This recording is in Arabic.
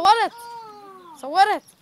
صورت صورت